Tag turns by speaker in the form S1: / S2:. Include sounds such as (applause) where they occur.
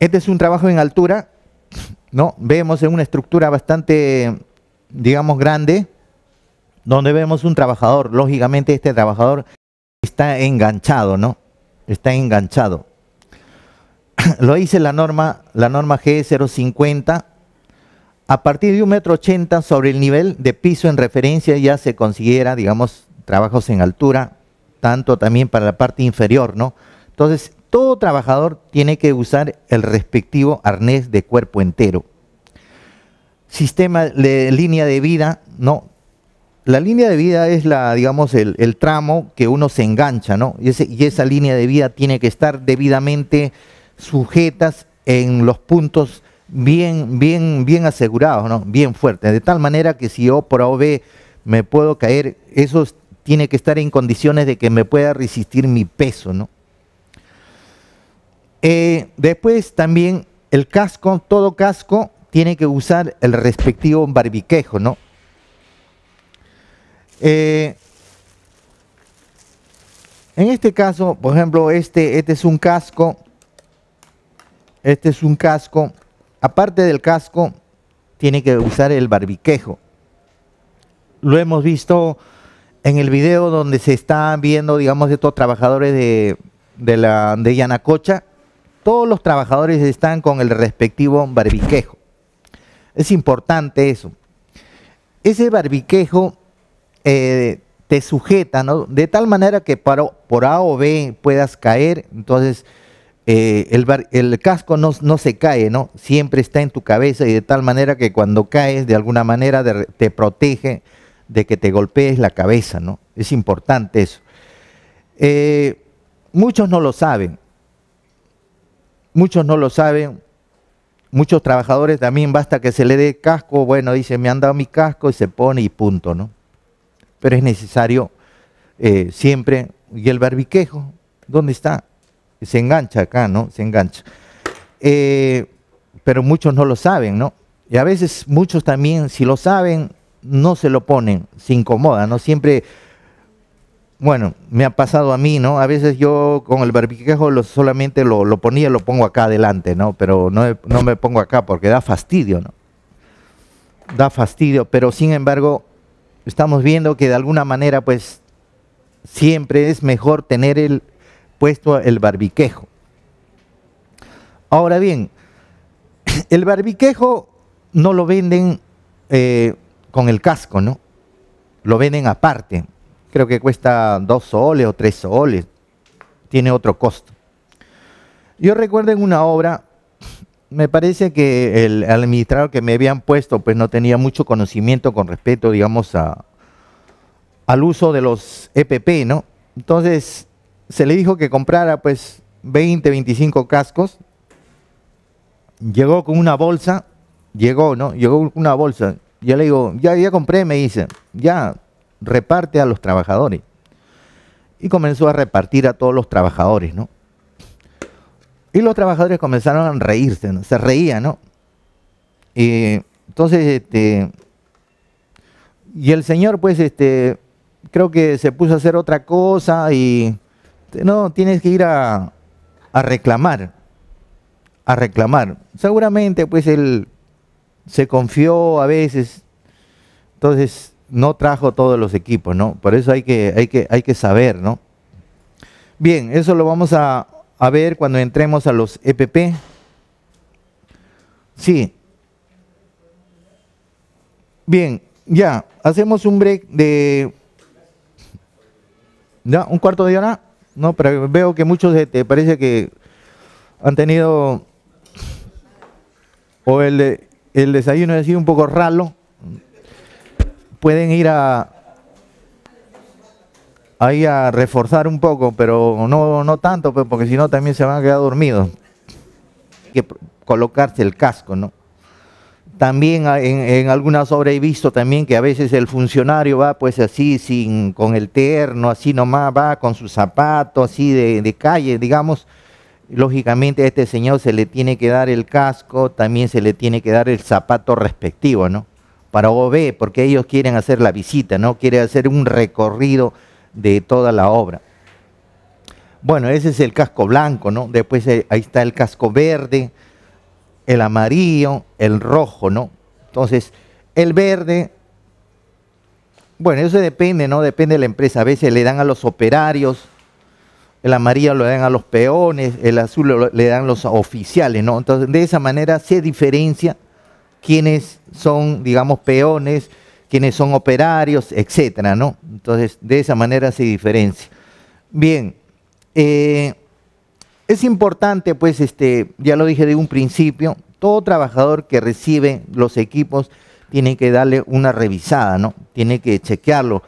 S1: Este es un trabajo en altura, ¿no? Vemos en una estructura bastante, digamos, grande, donde vemos un trabajador. Lógicamente este trabajador está enganchado, ¿no? Está enganchado. (clears throat) Lo dice la norma, la norma G050. A partir de un metro ochenta sobre el nivel de piso en referencia ya se considera, digamos, trabajos en altura, tanto también para la parte inferior, ¿no? Entonces, todo trabajador tiene que usar el respectivo arnés de cuerpo entero. Sistema de línea de vida, no. La línea de vida es la, digamos, el, tramo que uno se engancha, ¿no? Y, esa línea de vida tiene que estar debidamente sujetas en los puntos bien, bien, bien asegurados, ¿no? Bien fuertes. De tal manera que si yo por A me puedo caer, eso tiene que estar en condiciones de que me pueda resistir mi peso, ¿no? Eh, después también el casco, todo casco tiene que usar el respectivo barbiquejo, ¿no? Eh, en este caso, por ejemplo, este, este es un casco, este es un casco, aparte del casco, tiene que usar el barbiquejo. Lo hemos visto en el video donde se están viendo, digamos, estos trabajadores de, la, de Yanacocha, todos los trabajadores están con el respectivo barbiquejo. Es importante eso. Ese barbiquejo eh, te sujeta, ¿no? De tal manera que por, A o B puedas caer, entonces eh, el, casco no, se cae, ¿no? Siempre está en tu cabeza y de tal manera que cuando caes, de alguna manera te protege de que te golpees la cabeza, ¿no? Es importante eso. Eh, muchos no lo saben muchos no lo saben, muchos trabajadores también basta que se le dé casco, bueno, dice, me han dado mi casco y se pone y punto, ¿no? Pero es necesario eh, siempre, y el barbiquejo, ¿dónde está? Se engancha acá, ¿no? Se engancha. Eh, pero muchos no lo saben, ¿no? Y a veces muchos también, si lo saben, no se lo ponen, se incomoda, ¿no? Siempre bueno, me ha pasado a mí, ¿no? A veces yo con el barbiquejo lo, solamente lo, ponía ponía, lo pongo acá adelante, ¿no? Pero no, me pongo acá porque da fastidio, ¿no? Da fastidio, pero sin embargo, estamos viendo que de alguna manera, pues, siempre es mejor tener el, puesto el barbiquejo. Ahora bien, (clears throat) el barbiquejo no lo venden eh, con el casco, ¿no? Lo venden aparte Creo que cuesta dos soles o tres soles. Tiene otro costo. Yo recuerdo en una obra, me parece que el administrador que me habían puesto, pues no tenía mucho conocimiento con respecto, digamos, al uso de los EPP, ¿no? Entonces, se le dijo que comprara, pues, 20, 25 cascos. Llegó con una bolsa, llegó, ¿no? Llegó con una bolsa. Ya le digo, ya, ya compré, me dice, ya, reparte a los trabajadores. Y comenzó a repartir a todos los trabajadores, ¿no? Y los trabajadores comenzaron a reírse, se reían, ¿no? Y entonces, este, y el señor, pues, este, creo que se puso a hacer otra cosa y no, tienes que ir a, a reclamar, a reclamar. Seguramente, pues, él se confió a veces, entonces no trajo todos los equipos, ¿no? Por eso hay que, hay que, hay que saber, ¿no? Bien, eso lo vamos a, a ver cuando entremos a los EPP. Sí. Bien, ya, hacemos un break de... ¿Ya? ¿Un cuarto de hora? No, pero veo que muchos te parece que han tenido... O el, el desayuno ha sido un poco ralo pueden ir a ahí a reforzar un poco, pero no, no tanto, pues, porque si no también se van a quedar dormidos. Hay que colocarse el casco, ¿no? También en, algunas obras he visto también que a veces el funcionario va pues así, sin, con el terno, así nomás, va con su zapato, así de, de calle, digamos. Lógicamente a este señor se le tiene que dar el casco, también se le tiene que dar el zapato respectivo, ¿no? para OB, porque ellos quieren hacer la visita, ¿no? Quieren hacer un recorrido de toda la obra. Bueno, ese es el casco blanco, ¿no? Después eh, ahí está el casco verde, el amarillo, el rojo, ¿no? Entonces, el verde, bueno, eso depende, ¿no? Depende de la empresa. A veces le dan a los operarios, el amarillo lo dan a los peones, el azul lo, le dan los oficiales, ¿no? Entonces, de esa manera se diferencia quiénes son, digamos, peones, quiénes son operarios, etcétera, ¿no? Entonces, de esa manera se diferencia. Bien, eh, es importante, pues, este, ya lo dije de un principio, todo trabajador que recibe los equipos tiene que darle una revisada, ¿no? Tiene que chequearlo.